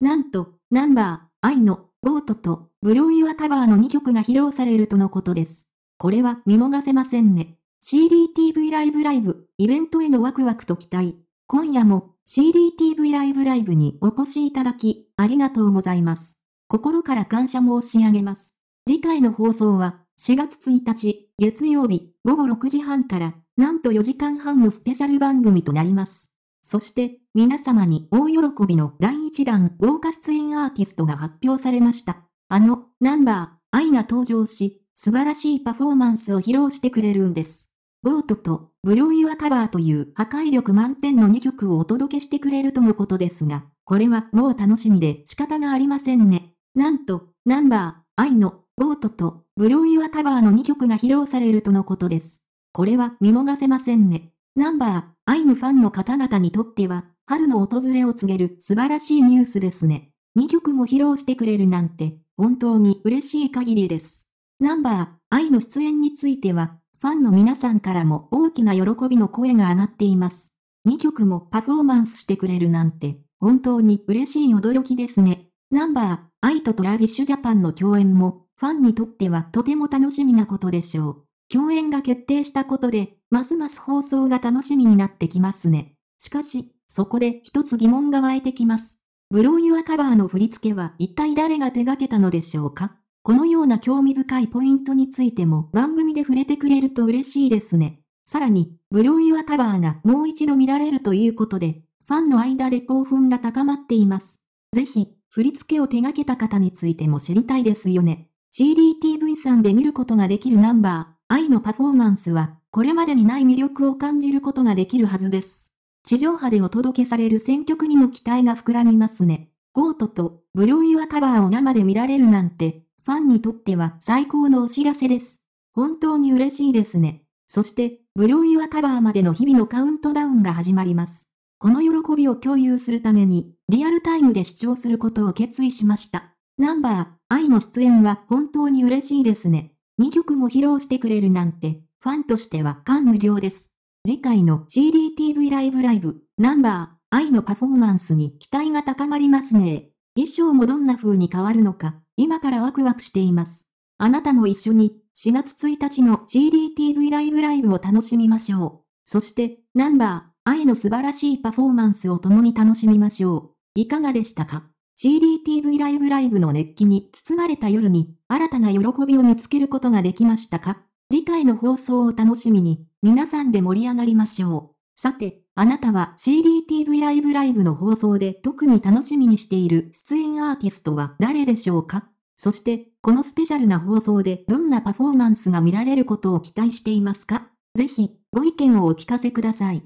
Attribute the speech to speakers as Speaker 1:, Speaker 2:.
Speaker 1: なんと、ナンバー、愛の、ゴートと、ブロイワカバーの2曲が披露されるとのことです。これは見逃せませんね。CDTV ライブライブ、イベントへのワクワクと期待。今夜も CDTV ライブライブにお越しいただき、ありがとうございます。心から感謝申し上げます。次回の放送は、4月1日、月曜日、午後6時半から、なんと4時間半のスペシャル番組となります。そして、皆様に大喜びの第一弾豪華出演アーティストが発表されました。あの、ナンバー、愛が登場し、素晴らしいパフォーマンスを披露してくれるんです。ゴートと、ブロイユアカバーという破壊力満点の2曲をお届けしてくれるとのことですが、これはもう楽しみで仕方がありませんね。なんと、ナンバー、愛の、ゴートと、ブロイユアカバーの2曲が披露されるとのことです。これは見逃せませんね。ナンバー、愛のファンの方々にとっては、春の訪れを告げる素晴らしいニュースですね。2曲も披露してくれるなんて、本当に嬉しい限りです。ナンバー、愛の出演については、ファンの皆さんからも大きな喜びの声が上がっています。2曲もパフォーマンスしてくれるなんて、本当に嬉しい驚きですね。ナンバー、愛とトラビッシュジャパンの共演も、ファンにとってはとても楽しみなことでしょう。共演が決定したことで、ますます放送が楽しみになってきますね。しかし、そこで一つ疑問が湧いてきます。ブローユアカバーの振り付けは一体誰が手掛けたのでしょうかこのような興味深いポイントについても番組で触れてくれると嬉しいですね。さらに、ブローユアカバーがもう一度見られるということで、ファンの間で興奮が高まっています。ぜひ、振り付けを手掛けた方についても知りたいですよね。CDTV さんで見ることができるナンバー。愛のパフォーマンスは、これまでにない魅力を感じることができるはずです。地上波でお届けされる選曲にも期待が膨らみますね。ゴートと、ブロイワカバーを生で見られるなんて、ファンにとっては最高のお知らせです。本当に嬉しいですね。そして、ブロイワカバーまでの日々のカウントダウンが始まります。この喜びを共有するために、リアルタイムで視聴することを決意しました。ナンバー、愛の出演は本当に嬉しいですね。2曲も披露してくれるなんて、ファンとしては感無量です。次回の CDTV ライブライブ、ナンバー、愛のパフォーマンスに期待が高まりますね。衣装もどんな風に変わるのか、今からワクワクしています。あなたも一緒に、4月1日の CDTV ライブライブを楽しみましょう。そして、ナンバー、愛の素晴らしいパフォーマンスを共に楽しみましょう。いかがでしたか CDTV ライブライブの熱気に包まれた夜に新たな喜びを見つけることができましたか次回の放送を楽しみに皆さんで盛り上がりましょう。さて、あなたは CDTV ライブライブの放送で特に楽しみにしている出演アーティストは誰でしょうかそして、このスペシャルな放送でどんなパフォーマンスが見られることを期待していますかぜひ、ご意見をお聞かせください。